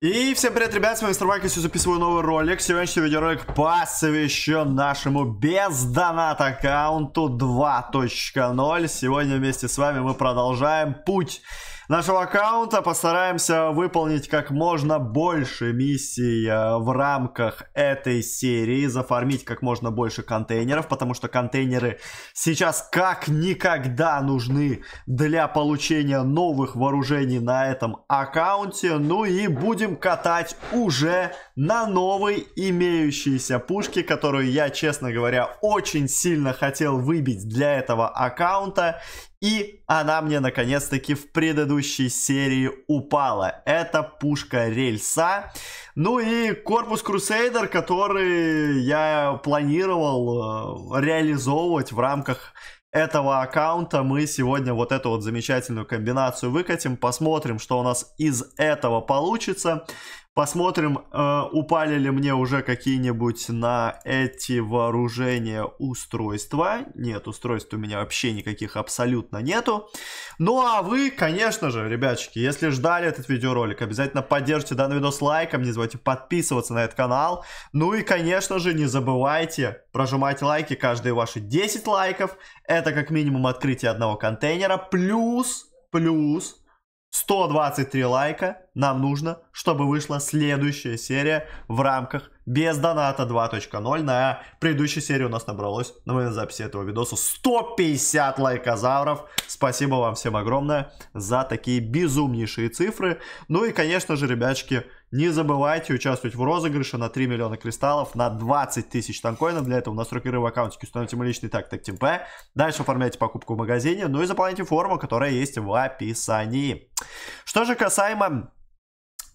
И всем привет, ребят, с вами Старбак, я записываю новый ролик. Сегодняшний видеоролик посвящен нашему без доната аккаунту 2.0. Сегодня вместе с вами мы продолжаем путь нашего аккаунта. Постараемся выполнить как можно больше миссий э, в рамках этой серии, зафармить как можно больше контейнеров, потому что контейнеры сейчас как никогда нужны для получения новых вооружений на этом аккаунте. Ну и будем катать уже на новой имеющейся пушке, которую я, честно говоря, очень сильно хотел выбить для этого аккаунта. И она мне наконец-таки в предыдущей серии упала. Это пушка рельса. Ну и корпус Крусейдер, который я планировал э, реализовывать в рамках этого аккаунта мы сегодня вот эту вот замечательную комбинацию выкатим, посмотрим, что у нас из этого получится. Посмотрим, э, упали ли мне уже какие-нибудь на эти вооружения устройства. Нет, устройств у меня вообще никаких абсолютно нету. Ну а вы, конечно же, ребятчики, если ждали этот видеоролик, обязательно поддержите данный видос лайком, не забывайте подписываться на этот канал. Ну и, конечно же, не забывайте прожимать лайки, каждые ваши 10 лайков. Это как минимум открытие одного контейнера, плюс, плюс 123 лайка нам нужно, чтобы вышла следующая серия в рамках без доната 2.0. На предыдущей серии у нас набралось ну, на момент записи этого видоса 150 лайкозавров. Спасибо вам всем огромное за такие безумнейшие цифры. Ну и, конечно же, ребячки, не забывайте участвовать в розыгрыше на 3 миллиона кристаллов, на 20 тысяч танкоинов. Для этого настройкеры в аккаунтике установите мой личный так так ТМП. Дальше оформляйте покупку в магазине, ну и заполняйте форму, которая есть в описании. Что же касаемо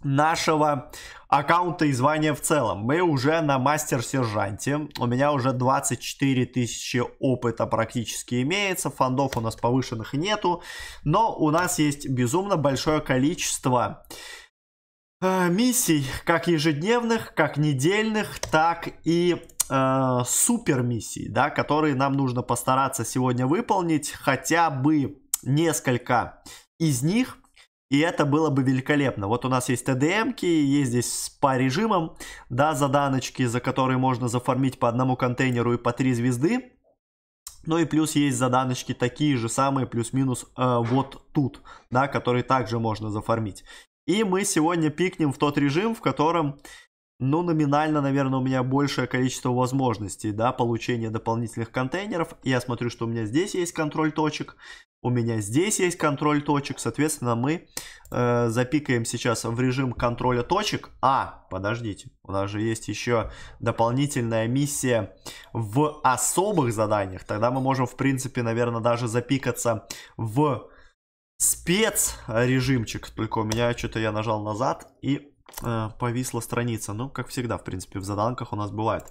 нашего аккаунта и звания в целом. Мы уже на мастер-сержанте. У меня уже 24 тысячи опыта практически имеется. Фондов у нас повышенных нету. Но у нас есть безумно большое количество э, миссий, как ежедневных, как недельных, так и э, супер миссий, да, которые нам нужно постараться сегодня выполнить хотя бы несколько из них и это было бы великолепно. Вот у нас есть ТДМКи, есть здесь по режимам, да, заданочки, за которые можно зафармить по одному контейнеру и по три звезды. Ну и плюс есть заданочки такие же самые, плюс-минус э, вот тут, да, которые также можно зафармить. И мы сегодня пикнем в тот режим, в котором, ну, номинально, наверное, у меня большее количество возможностей, да, получения дополнительных контейнеров. Я смотрю, что у меня здесь есть контроль точек у меня здесь есть контроль точек, соответственно, мы э, запикаем сейчас в режим контроля точек. А, подождите, у нас же есть еще дополнительная миссия в особых заданиях. Тогда мы можем, в принципе, наверное, даже запикаться в спец режимчик. Только у меня что-то я нажал назад и э, повисла страница. Ну, как всегда, в принципе, в заданках у нас бывают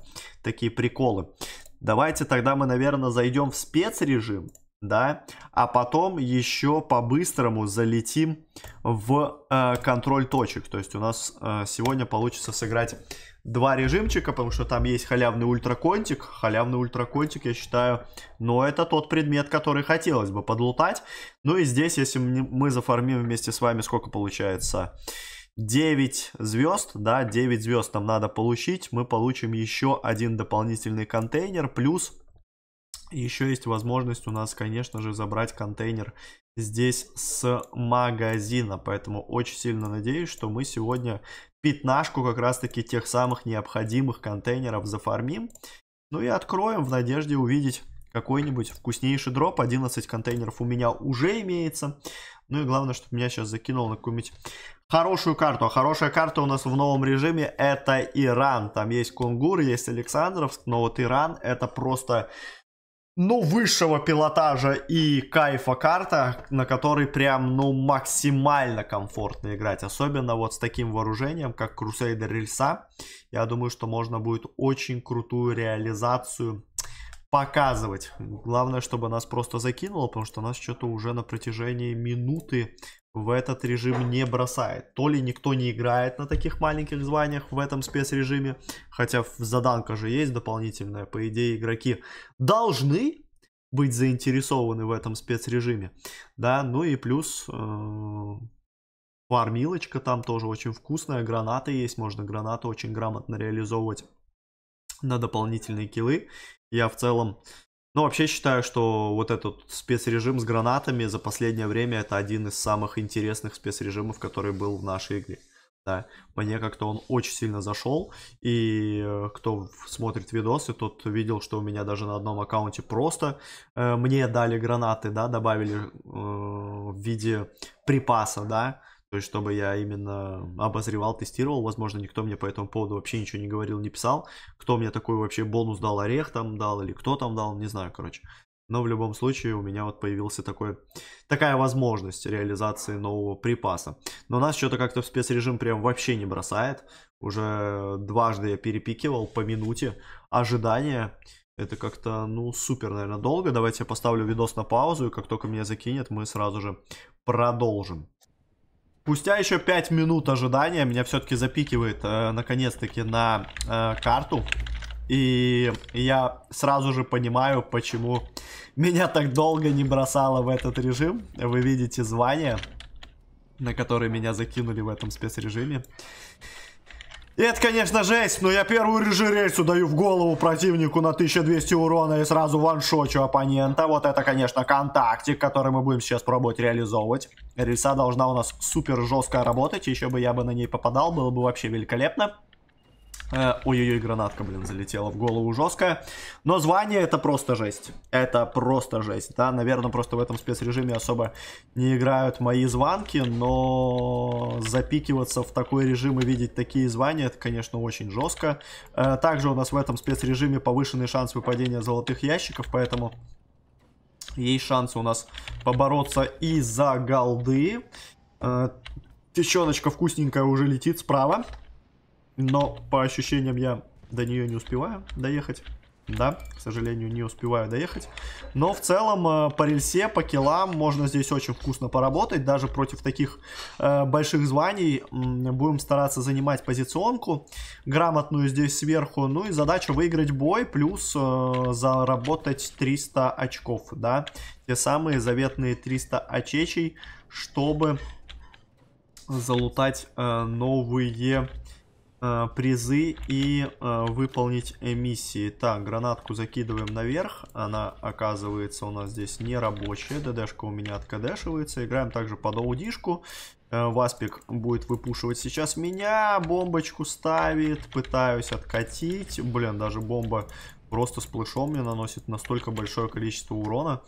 такие приколы. Давайте тогда мы, наверное, зайдем в спецрежим да, а потом еще по-быстрому залетим в э, контроль точек, то есть у нас э, сегодня получится сыграть два режимчика, потому что там есть халявный ультраконтик, халявный ультраконтик, я считаю, но ну, это тот предмет, который хотелось бы подлутать, ну и здесь, если мы зафармим вместе с вами, сколько получается, 9 звезд, да, 9 звезд нам надо получить, мы получим еще один дополнительный контейнер, плюс еще есть возможность у нас, конечно же, забрать контейнер здесь с магазина. Поэтому очень сильно надеюсь, что мы сегодня пятнашку как раз-таки тех самых необходимых контейнеров зафармим. Ну и откроем в надежде увидеть какой-нибудь вкуснейший дроп. 11 контейнеров у меня уже имеется. Ну и главное, чтобы меня сейчас закинул на какую-нибудь хорошую карту. А хорошая карта у нас в новом режиме это Иран. Там есть Кунгур, есть Александровск, но вот Иран это просто ну, высшего пилотажа и кайфа карта, на которой прям, ну, максимально комфортно играть. Особенно вот с таким вооружением, как Crusader Рельса. Я думаю, что можно будет очень крутую реализацию показывать. Главное, чтобы нас просто закинуло, потому что нас что-то уже на протяжении минуты в этот режим не бросает. То ли никто не играет на таких маленьких званиях в этом спецрежиме, хотя заданка же есть дополнительная, по идее игроки должны быть заинтересованы в этом спецрежиме, да, ну и плюс э, фармилочка там тоже очень вкусная, гранаты есть, можно гранаты очень грамотно реализовывать на дополнительные килы. Я в целом ну, вообще считаю, что вот этот спецрежим с гранатами за последнее время это один из самых интересных спецрежимов, который был в нашей игре. Да, мне как-то он очень сильно зашел, и э, кто смотрит видосы, тот видел, что у меня даже на одном аккаунте просто э, мне дали гранаты, да, добавили э, в виде припаса, да, то есть, чтобы я именно обозревал, тестировал. Возможно, никто мне по этому поводу вообще ничего не говорил, не писал. Кто мне такой вообще бонус дал, орех там дал или кто там дал, не знаю, короче. Но в любом случае у меня вот появился такой, такая возможность реализации нового припаса. Но нас что-то как-то в спецрежим прям вообще не бросает. Уже дважды я перепикивал по минуте ожидания. Это как-то, ну, супер, наверное, долго. Давайте я поставлю видос на паузу, и как только меня закинет, мы сразу же продолжим. Спустя еще 5 минут ожидания меня все-таки запикивает э, наконец-таки на э, карту. И я сразу же понимаю, почему меня так долго не бросало в этот режим. Вы видите звание, на которое меня закинули в этом спецрежиме. Это, конечно, жесть, но я первую режирельцу даю в голову противнику на 1200 урона и сразу ваншочу оппонента. Вот это, конечно, контактик, который мы будем сейчас пробовать реализовывать. Рельса должна у нас супер жестко работать, еще бы я бы на ней попадал, было бы вообще великолепно. Э, ой-ой-ой, гранатка, блин, залетела в голову жесткая. Но звание это просто жесть. Это просто жесть. Да, наверное, просто в этом спецрежиме особо не играют мои звонки, но запикиваться в такой режим и видеть такие звания, это, конечно, очень жестко. Э, также у нас в этом спецрежиме повышенный шанс выпадения золотых ящиков, поэтому есть шансы у нас побороться и за голды. Э, Тещеночка вкусненькая уже летит справа. Но по ощущениям я до нее не успеваю доехать. Да, к сожалению, не успеваю доехать. Но в целом э, по рельсе, по килам можно здесь очень вкусно поработать. Даже против таких э, больших званий будем стараться занимать позиционку грамотную здесь сверху. Ну и задача выиграть бой, плюс э, заработать 300 очков. Да, те самые заветные 300 очечей, чтобы залутать э, новые Э, призы и э, выполнить эмиссии. Так, гранатку закидываем наверх. Она оказывается у нас здесь не рабочая. ДДшка у меня откадешивается. Играем также под аудишку. Э, Васпик будет выпушивать сейчас меня. Бомбочку ставит. Пытаюсь откатить. Блин, даже бомба просто с плешом мне наносит настолько большое количество урона.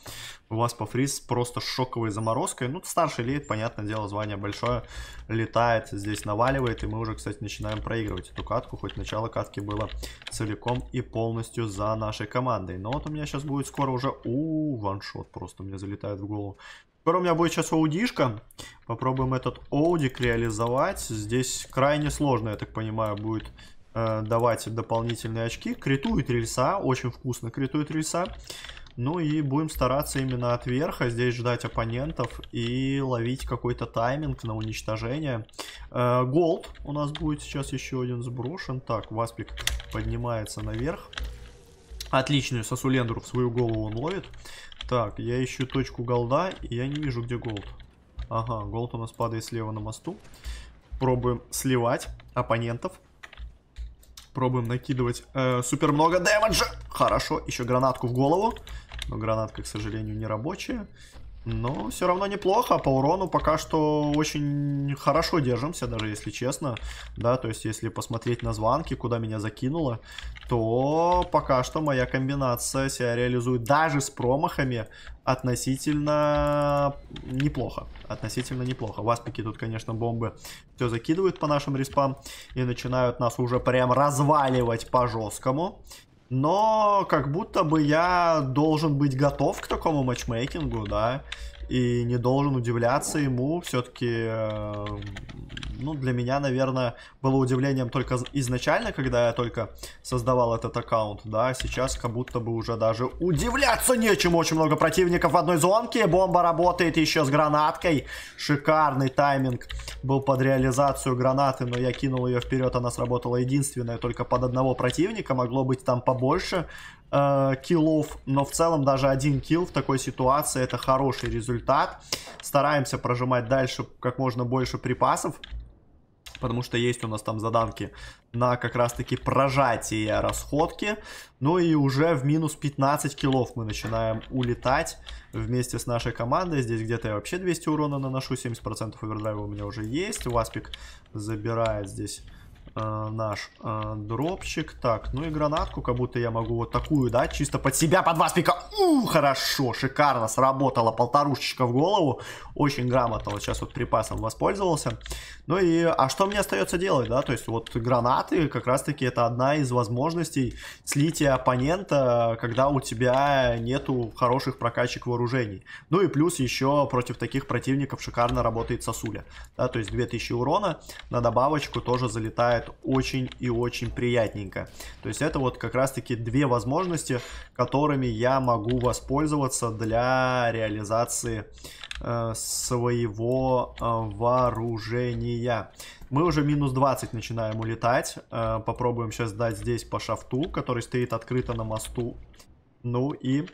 У вас по фриз просто с шоковой заморозкой. Ну, старший лет, понятное дело, звание большое. Летает, здесь наваливает. И мы уже, кстати, начинаем проигрывать эту катку. Хоть начало катки было целиком и полностью за нашей командой. Но вот у меня сейчас будет скоро уже... у ваншот просто мне залетает в голову. Скоро у меня будет сейчас аудишка. Попробуем этот аудик реализовать. Здесь крайне сложно, я так понимаю, будет э, давать дополнительные очки. Критует рельса, Очень вкусно критует рельса. Ну и будем стараться именно от верха здесь ждать оппонентов и ловить какой-то тайминг на уничтожение. Э, голд у нас будет сейчас еще один сброшен. Так, Васпик поднимается наверх. Отличную сосулендру в свою голову он ловит. Так, я ищу точку голда, и я не вижу, где голд. Ага, голд у нас падает слева на мосту. Пробуем сливать оппонентов. Пробуем накидывать э, супер много дэмэджа. Хорошо, еще гранатку в голову. Но гранатка, к сожалению, не рабочая. Но все равно неплохо, по урону пока что очень хорошо держимся, даже если честно, да, то есть если посмотреть на звонки, куда меня закинуло, то пока что моя комбинация себя реализует даже с промахами относительно неплохо, относительно неплохо. Васпики тут, конечно, бомбы все закидывают по нашим респам и начинают нас уже прям разваливать по жесткому но как будто бы я должен быть готов к такому матчмейкингу, да, и не должен удивляться ему, все-таки э, ну, для меня, наверное, было удивлением только изначально, когда я только создавал этот аккаунт, да, сейчас как будто бы уже даже удивляться нечем. очень много противников в одной зонке, бомба работает еще с гранаткой, шикарный тайминг был под реализацию гранаты, но я кинул ее вперед, она сработала единственная, только под одного противника, могло быть там побольше, э, киллов, но в целом даже один килл в такой ситуации это хороший результат. Стараемся прожимать дальше как можно больше припасов, потому что есть у нас там заданки на как раз таки прожатие расходки. Ну и уже в минус 15 киллов мы начинаем улетать вместе с нашей командой. Здесь где-то я вообще 200 урона наношу, 70% овердрайва у меня уже есть. Васпик забирает здесь э, наш э, дропчик. Так, ну и гранатку, как будто я могу вот такую, да, чисто под себя, под вас пика. У, хорошо, шикарно, сработало. Полторушечка в голову. Очень грамотно. Вот сейчас вот припасом воспользовался. Ну и, а что мне остается делать, да? То есть вот гранаты, как раз-таки, это одна из возможностей слития оппонента, когда у тебя нету хороших прокачек вооружений. Ну и плюс еще против таких противников шикарно работает сосуля. Да, то есть 2000 урона на добавочку тоже залетает играет очень и очень приятненько. То есть это вот как раз-таки две возможности, которыми я могу воспользоваться для реализации э, своего э, вооружения. Мы уже минус 20 начинаем улетать. Э, попробуем сейчас дать здесь по шафту, который стоит открыто на мосту. Ну и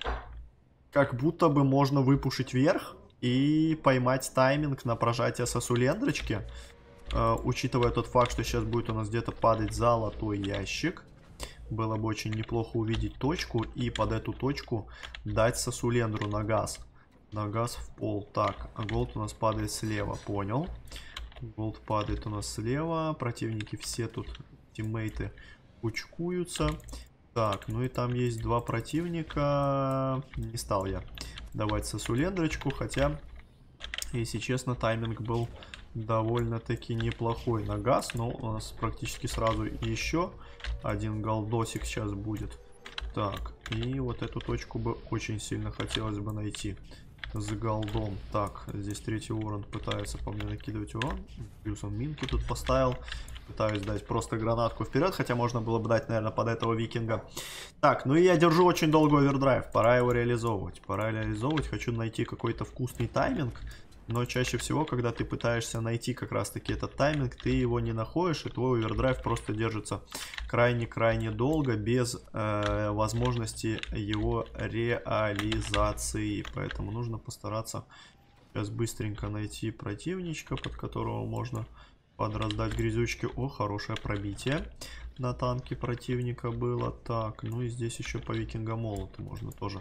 как будто бы можно выпушить вверх и поймать тайминг на прожатие сосулендрочки. А, учитывая тот факт, что сейчас будет у нас где-то падать золотой ящик, было бы очень неплохо увидеть точку и под эту точку дать сосулендру на газ. На газ в пол. Так, а голд у нас падает слева, понял. Голд падает у нас слева, противники все тут, тиммейты, кучкуются. Так, ну и там есть два противника. Не стал я давать сосулендрочку, хотя, если честно, тайминг был довольно-таки неплохой на газ. Но у нас практически сразу еще один голдосик сейчас будет. Так, и вот эту точку бы очень сильно хотелось бы найти. За голдом. Так, здесь третий урон пытается по мне накидывать урон. Плюс он минки тут поставил. Пытаюсь дать просто гранатку вперед, хотя можно было бы дать, наверное, под этого викинга. Так, ну и я держу очень долго овердрайв. Пора его реализовывать. Пора реализовывать. Хочу найти какой-то вкусный тайминг но чаще всего, когда ты пытаешься найти как раз-таки этот тайминг, ты его не находишь, и твой овердрайв просто держится крайне-крайне долго, без э, возможности его реализации. Поэтому нужно постараться сейчас быстренько найти противничка, под которого можно подраздать грязючки. О, хорошее пробитие на танке противника было. Так, ну и здесь еще по викингомолоту можно тоже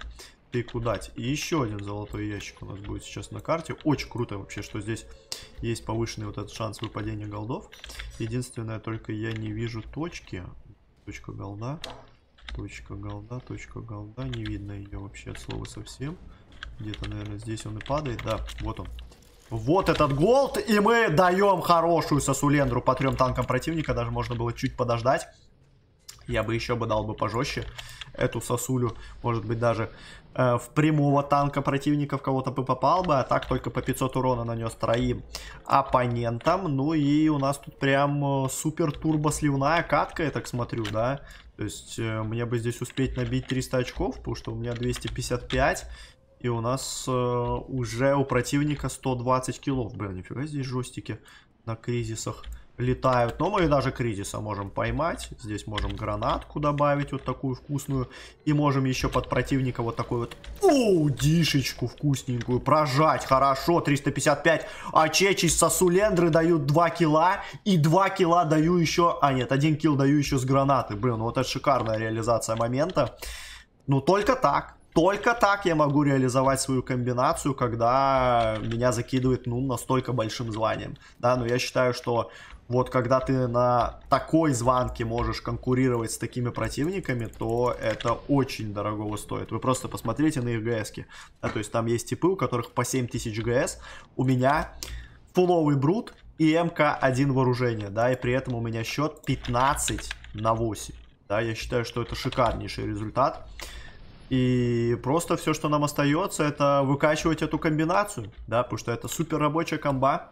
ты дать. И еще один золотой ящик у нас будет сейчас на карте. Очень круто вообще, что здесь есть повышенный вот этот шанс выпадения голдов. Единственное, только я не вижу точки. Точка голда. Точка голда, точка голда. Не видно ее вообще от слова совсем. Где-то, наверное, здесь он и падает. Да, вот он. Вот этот голд, и мы даем хорошую сосулендру по трем танкам противника. Даже можно было чуть подождать я бы еще бы дал бы пожестче эту сосулю, может быть даже э, в прямого танка противника в кого-то бы попал бы, а так только по 500 урона нанес троим оппонентам, ну и у нас тут прям э, супер турбо сливная катка, я так смотрю, да, то есть э, мне бы здесь успеть набить 300 очков, потому что у меня 255, и у нас э, уже у противника 120 килов. Блин, нифига здесь жестики на кризисах летают. Но мы даже кризиса можем поймать. Здесь можем гранатку добавить, вот такую вкусную. И можем еще под противника вот такой вот оу, дишечку вкусненькую прожать. Хорошо, 355. А Чечи Сосулендры дают 2 килла. И 2 килла даю еще... А, нет, 1 килл даю еще с гранаты. Блин, ну вот это шикарная реализация момента. Ну, только так. Только так я могу реализовать свою комбинацию, когда меня закидывает, ну, настолько большим званием. Да, но я считаю, что вот когда ты на такой звонке можешь конкурировать с такими противниками, то это очень дорого стоит. Вы просто посмотрите на их ГСки. Да, то есть там есть типы, у которых по 7000 ГС. У меня фуловый брут и МК-1 вооружение, да, и при этом у меня счет 15 на 8. Да, я считаю, что это шикарнейший результат. И просто все, что нам остается, это выкачивать эту комбинацию, да, потому что это супер рабочая комба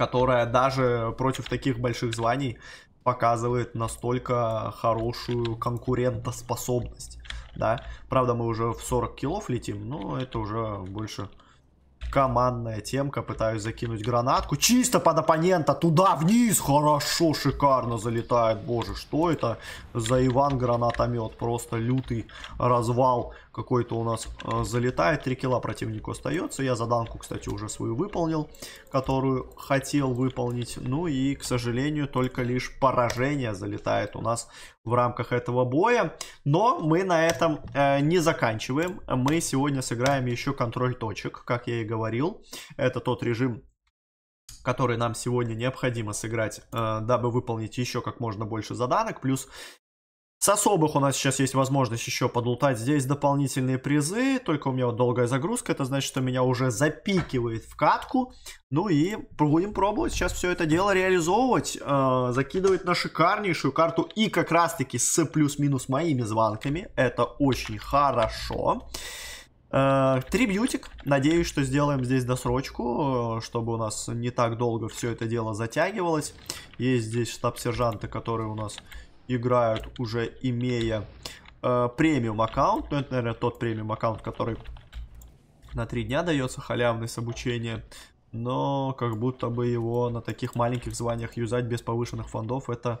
которая даже против таких больших званий показывает настолько хорошую конкурентоспособность. Да, правда, мы уже в 40 килов летим, но это уже больше Командная темка. Пытаюсь закинуть гранатку. Чисто под оппонента. Туда, вниз. Хорошо, шикарно залетает. Боже, что это за Иван гранатомет? Просто лютый развал какой-то у нас э, залетает. три килла противнику остается. Я заданку, кстати, уже свою выполнил, которую хотел выполнить. Ну и, к сожалению, только лишь поражение залетает у нас в рамках этого боя. Но мы на этом э, не заканчиваем. Мы сегодня сыграем еще контроль точек, как я и говорил. Это тот режим, который нам сегодня необходимо сыграть, э, дабы выполнить еще как можно больше заданок. Плюс с особых у нас сейчас есть возможность еще подлутать здесь дополнительные призы, только у меня вот долгая загрузка, это значит, что меня уже запикивает в катку. Ну и будем пробовать сейчас все это дело реализовывать, э, закидывать на шикарнейшую карту и как раз-таки с плюс-минус моими звонками, это очень хорошо. Э, трибьютик. Надеюсь, что сделаем здесь досрочку, э, чтобы у нас не так долго все это дело затягивалось. Есть здесь штаб сержанта, который у нас играют уже имея э, премиум аккаунт. Ну, это, наверное, тот премиум аккаунт, который на 3 дня дается халявный с обучения. Но как будто бы его на таких маленьких званиях юзать без повышенных фондов, это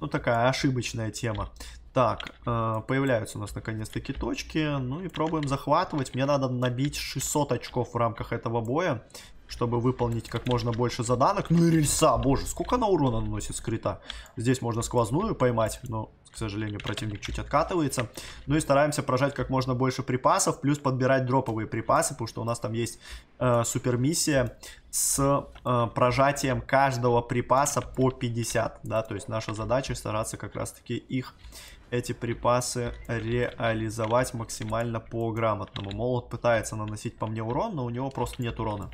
ну такая ошибочная тема. Так, э, появляются у нас наконец-таки точки. Ну и пробуем захватывать. Мне надо набить 600 очков в рамках этого боя чтобы выполнить как можно больше заданок. Ну и рельса, боже, сколько она урона наносит скрыто. Здесь можно сквозную поймать, но, к сожалению, противник чуть откатывается. Ну и стараемся прожать как можно больше припасов, плюс подбирать дроповые припасы, потому что у нас там есть э, супермиссия с э, прожатием каждого припаса по 50, да, то есть наша задача стараться как раз-таки их эти припасы реализовать максимально по грамотному. Молот пытается наносить по мне урон, но у него просто нет урона.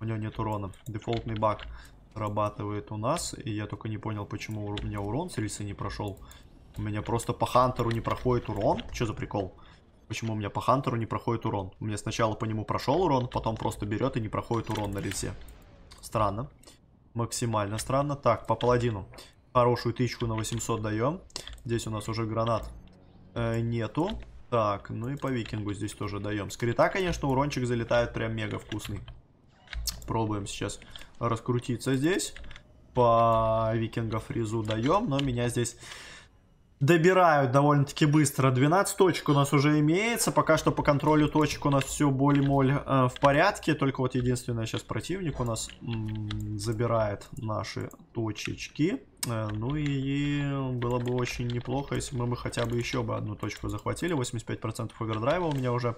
У него нет урона. Дефолтный баг срабатывает у нас. И я только не понял, почему у меня урон с рельсы не прошел. У меня просто по Хантеру не проходит урон. Что за прикол? Почему у меня по Хантеру не проходит урон? У меня сначала по нему прошел урон, потом просто берет и не проходит урон на рельсе. Странно. Максимально странно. Так, по паладину. Хорошую тычку на 800 даем. Здесь у нас уже гранат э, нету. Так, ну и по викингу здесь тоже даем. Скрита, конечно, урончик залетает прям мега вкусный пробуем сейчас раскрутиться здесь. По викингов фризу даем, но меня здесь добирают довольно-таки быстро. 12 точек у нас уже имеется. Пока что по контролю точек у нас все более-моль э, в порядке. Только вот единственное, сейчас противник у нас забирает наши точечки. Э, ну и было бы очень неплохо, если мы бы хотя бы еще бы одну точку захватили. 85% овердрайва у меня уже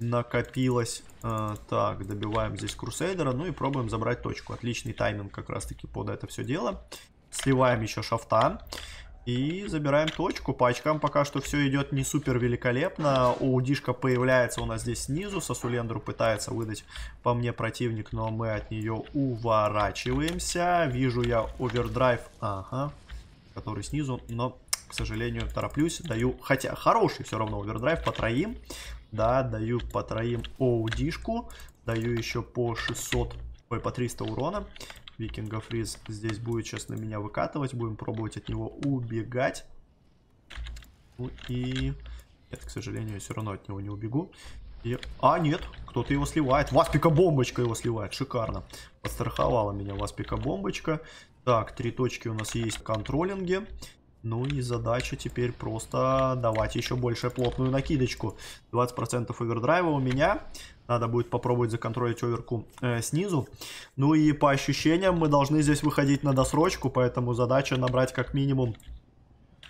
накопилось. А, так, добиваем здесь Крусейдера, ну и пробуем забрать точку. Отличный тайминг как раз-таки под это все дело. Сливаем еще шафта. И забираем точку. По очкам пока что все идет не супер великолепно. удишка появляется у нас здесь снизу. Сосулендру пытается выдать по мне противник, но мы от нее уворачиваемся. Вижу я овердрайв, ага, который снизу, но, к сожалению, тороплюсь. Даю, хотя хороший все равно овердрайв по троим да, даю по троим оудишку, даю еще по 600, ой, по 300 урона. Викинга Фриз здесь будет сейчас на меня выкатывать, будем пробовать от него убегать. Ну и... Нет, к сожалению, я все равно от него не убегу. И... А, нет, кто-то его сливает. Васпика бомбочка его сливает, шикарно. Подстраховала меня Васпика бомбочка. Так, три точки у нас есть в контролинге. Ну и задача теперь просто давать еще больше плотную накидочку. 20% овердрайва у меня. Надо будет попробовать законтролить оверку э, снизу. Ну и по ощущениям мы должны здесь выходить на досрочку, поэтому задача набрать как минимум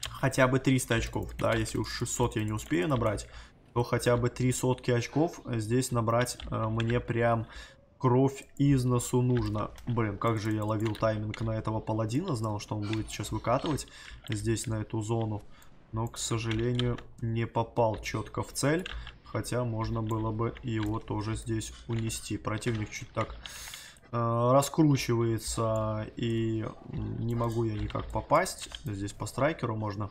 хотя бы 300 очков. Да, если уж 600 я не успею набрать, то хотя бы 3 сотки очков здесь набрать э, мне прям Кровь из носу нужно. Блин, как же я ловил тайминг на этого паладина. Знал, что он будет сейчас выкатывать здесь, на эту зону. Но, к сожалению, не попал четко в цель. Хотя можно было бы его тоже здесь унести. Противник чуть так э, раскручивается. И не могу я никак попасть. Здесь по страйкеру можно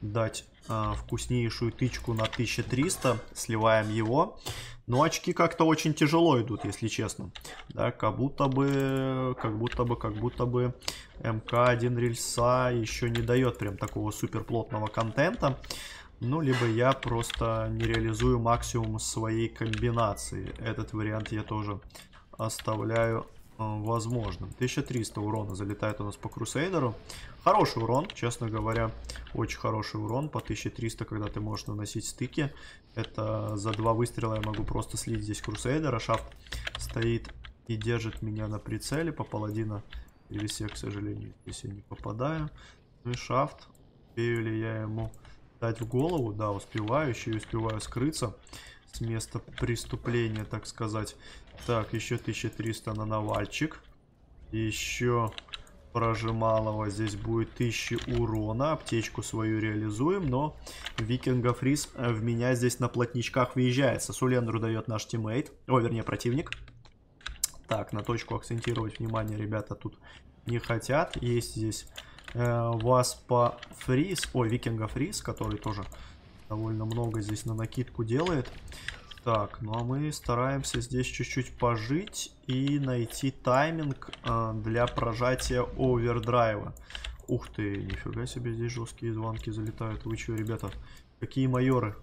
дать э, вкуснейшую тычку на 1300. Сливаем его. Но очки как-то очень тяжело идут, если честно. Да, как будто бы, как будто бы, как будто бы МК-1 рельса еще не дает прям такого супер плотного контента. Ну, либо я просто не реализую максимум своей комбинации. Этот вариант я тоже оставляю а, возможным. 1300 урона залетает у нас по Крусейдеру. Хороший урон, честно говоря. Очень хороший урон по 1300, когда ты можешь наносить стыки. Это за два выстрела я могу просто слить здесь Крусейдера. Шафт стоит и держит меня на прицеле. По паладина Ревесе, к сожалению, здесь я не попадаю. Ну и шафт. Успею ли я ему дать в голову? Да, успеваю. Еще и успеваю скрыться с места преступления, так сказать. Так, еще 1300 на навальчик. Еще прожималого. Здесь будет 1000 урона. Аптечку свою реализуем, но Викинга Фриз э, в меня здесь на плотничках въезжает. Сасулендру дает наш тиммейт. О, вернее, противник. Так, на точку акцентировать внимание ребята тут не хотят. Есть здесь э, Васпа Фриз. Ой, Викинга Фриз, который тоже довольно много здесь на накидку делает. Так, ну а мы стараемся здесь чуть-чуть пожить и найти тайминг э, для прожатия овердрайва. Ух ты, нифига себе, здесь жесткие звонки залетают. Вы чё, ребята? Какие майоры?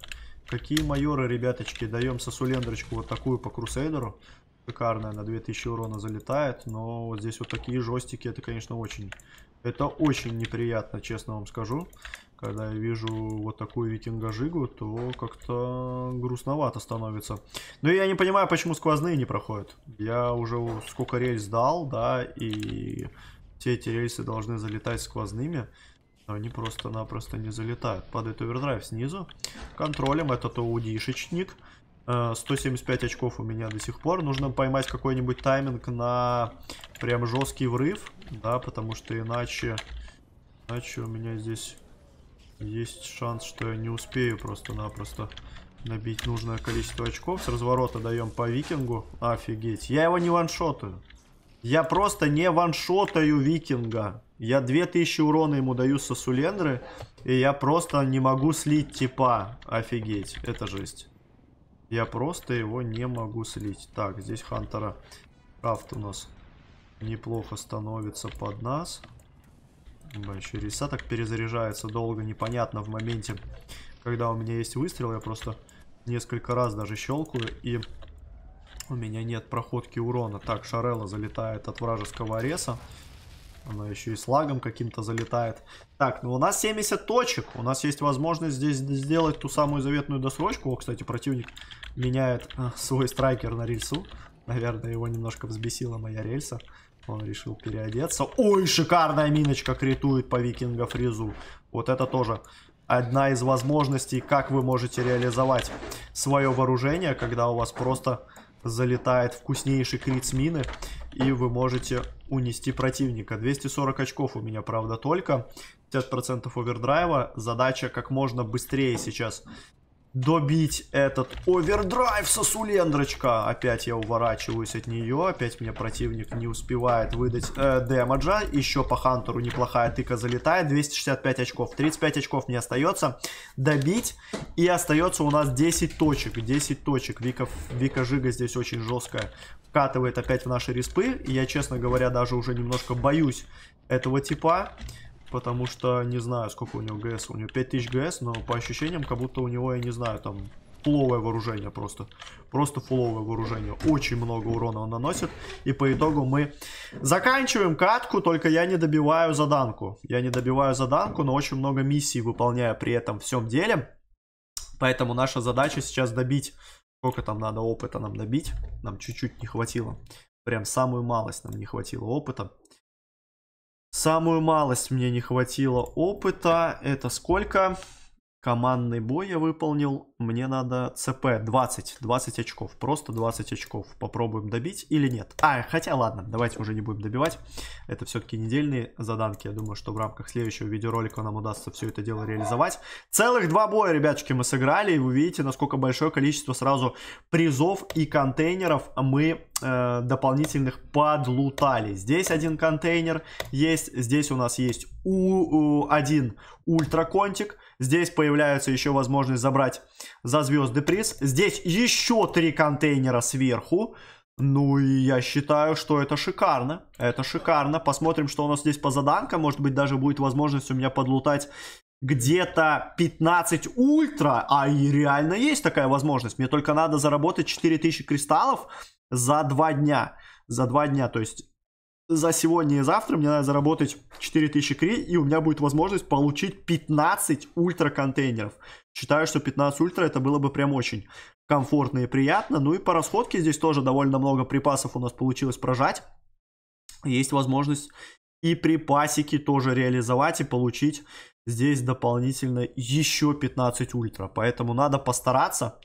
Какие майоры, ребяточки? Даем сосулендочку вот такую по крусейдеру. Шикарная, на 2000 урона залетает. Но вот здесь вот такие жестики, это, конечно, очень... Это очень неприятно, честно вам скажу. Когда я вижу вот такую викингожигу, то как-то грустновато становится. Но я не понимаю, почему сквозные не проходят. Я уже сколько рельс дал, да, и все эти рельсы должны залетать сквозными. Но они просто-напросто не залетают. Падает овердрайв снизу. Контролем этот аудишечник. 175 э, очков у меня до сих пор. Нужно поймать какой-нибудь тайминг на прям жесткий врыв. Да, потому что иначе... Иначе у меня здесь есть шанс, что я не успею просто-напросто набить нужное количество очков. С разворота даем по викингу. Офигеть. Я его не ваншотаю. Я просто не ваншотаю викинга. Я 2000 урона ему даю со сулендры. И я просто не могу слить типа. Офигеть. Это жесть. Я просто его не могу слить. Так, здесь Хантера Крафт у нас неплохо становится под нас. Да, еще риса так перезаряжается долго, непонятно в моменте, когда у меня есть выстрел, я просто несколько раз даже щелкаю, и у меня нет проходки урона. Так, Шарелла залетает от вражеского ареса. Она еще и с лагом каким-то залетает. Так, ну у нас 70 точек. У нас есть возможность здесь сделать ту самую заветную досрочку. О, кстати, противник меняет э, свой страйкер на рельсу. Наверное, его немножко взбесила моя рельса. Он решил переодеться. Ой, шикарная миночка критует по викинга фризу. Вот это тоже одна из возможностей, как вы можете реализовать свое вооружение, когда у вас просто залетает вкуснейший крит с мины, и вы можете унести противника. 240 очков у меня, правда, только. 50% овердрайва. Задача как можно быстрее сейчас добить этот овердрайв сосулендрочка. Опять я уворачиваюсь от нее. Опять меня противник не успевает выдать э, демаджа. Еще по Хантеру неплохая тыка залетает. 265 очков. 35 очков мне остается добить. И остается у нас 10 точек. 10 точек. Вика, Вика Жига здесь очень жесткая. Вкатывает опять в наши респы. Я, честно говоря, даже уже немножко боюсь этого типа. Потому что не знаю, сколько у него ГС. У него 5000 ГС, но по ощущениям, как будто у него, я не знаю, там фуловое вооружение просто. Просто фуловое вооружение. Очень много урона он наносит. И по итогу мы заканчиваем катку, только я не добиваю заданку. Я не добиваю заданку, но очень много миссий выполняю при этом всем деле. Поэтому наша задача сейчас добить... Сколько там надо опыта нам добить? Нам чуть-чуть не хватило. Прям самую малость нам не хватило опыта. Самую малость мне не хватило опыта. Это сколько? Командный бой я выполнил. Мне надо ЦП 20. 20 очков. Просто 20 очков. Попробуем добить или нет. А, хотя ладно, давайте уже не будем добивать. Это все-таки недельные заданки. Я думаю, что в рамках следующего видеоролика нам удастся все это дело реализовать. Целых два боя, ребяточки, мы сыграли. И вы видите, насколько большое количество сразу призов и контейнеров мы э, дополнительных подлутали. Здесь один контейнер есть, здесь у нас есть у, у, один ультраконтик. Здесь появляется еще возможность забрать за звезды приз. Здесь еще три контейнера сверху. Ну и я считаю, что это шикарно. Это шикарно. Посмотрим, что у нас здесь по заданкам. Может быть, даже будет возможность у меня подлутать где-то 15 ультра, а и реально есть такая возможность. Мне только надо заработать 4000 кристаллов за два дня. За два дня. То есть за сегодня и завтра мне надо заработать 4000 кри, и у меня будет возможность получить 15 ультра контейнеров. Считаю, что 15 ультра это было бы прям очень комфортно и приятно. Ну и по расходке здесь тоже довольно много припасов у нас получилось прожать. Есть возможность и припасики тоже реализовать и получить здесь дополнительно еще 15 ультра. Поэтому надо постараться.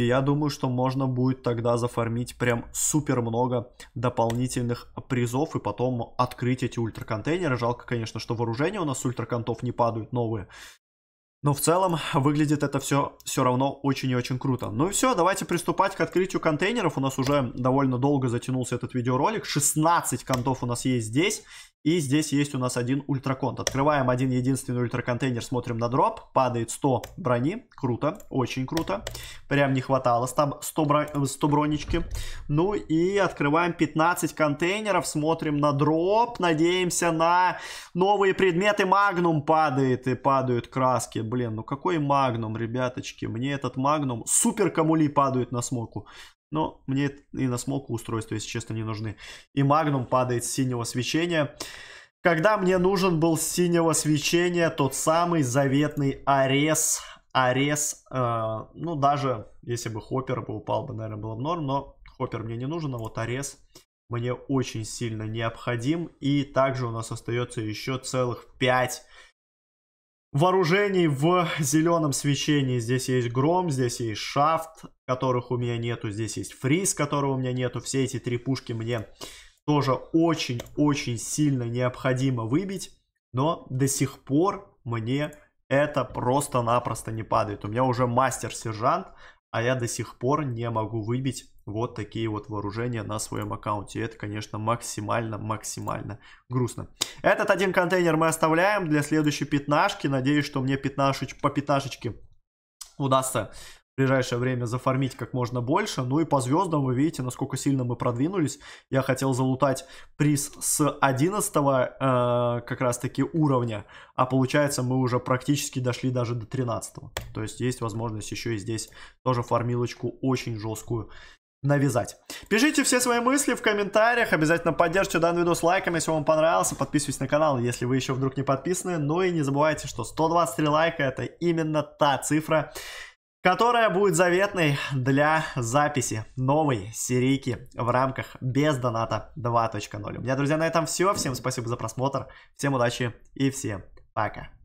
И я думаю, что можно будет тогда зафармить прям супер много дополнительных призов и потом открыть эти ультраконтейнеры. Жалко, конечно, что вооружение у нас с ультраконтов не падают новые. Но в целом выглядит это все все равно очень и очень круто. Ну и все, давайте приступать к открытию контейнеров. У нас уже довольно долго затянулся этот видеоролик. 16 контов у нас есть здесь. И здесь есть у нас один ультраконт. Открываем один единственный ультраконтейнер, смотрим на дроп. Падает 100 брони. Круто, очень круто. Прям не хватало. Там 100, бро... 100 бронички. Ну и открываем 15 контейнеров, смотрим на дроп. Надеемся на новые предметы. Магнум падает и падают краски блин, ну какой магнум, ребяточки. Мне этот магнум, супер камули падают на смоку. Но мне и на смоку устройства, если честно, не нужны. И магнум падает с синего свечения. Когда мне нужен был с синего свечения тот самый заветный арес. Арес, э, ну даже если бы хоппер бы упал бы, наверное, было бы норм, но хоппер мне не нужен, а вот арес мне очень сильно необходим. И также у нас остается еще целых 5 вооружений в зеленом свечении. Здесь есть гром, здесь есть шафт, которых у меня нету. Здесь есть фриз, которого у меня нету. Все эти три пушки мне тоже очень-очень сильно необходимо выбить. Но до сих пор мне это просто-напросто не падает. У меня уже мастер-сержант, а я до сих пор не могу выбить вот такие вот вооружения на своем аккаунте. Это, конечно, максимально-максимально грустно. Этот один контейнер мы оставляем для следующей пятнашки. Надеюсь, что мне пятнашеч... по пятнашечке удастся ближайшее время зафармить как можно больше. Ну и по звездам вы видите, насколько сильно мы продвинулись. Я хотел залутать приз с 11 э, как раз таки уровня, а получается мы уже практически дошли даже до 13. -го. То есть есть возможность еще и здесь тоже фармилочку очень жесткую навязать. Пишите все свои мысли в комментариях, обязательно поддержите данный видос лайком, если вам понравился, подписывайтесь на канал, если вы еще вдруг не подписаны, ну и не забывайте, что 123 лайка это именно та цифра, которая будет заветной для записи новой серийки в рамках без доната 2.0. У меня, друзья, на этом все. Всем спасибо за просмотр, всем удачи и всем пока.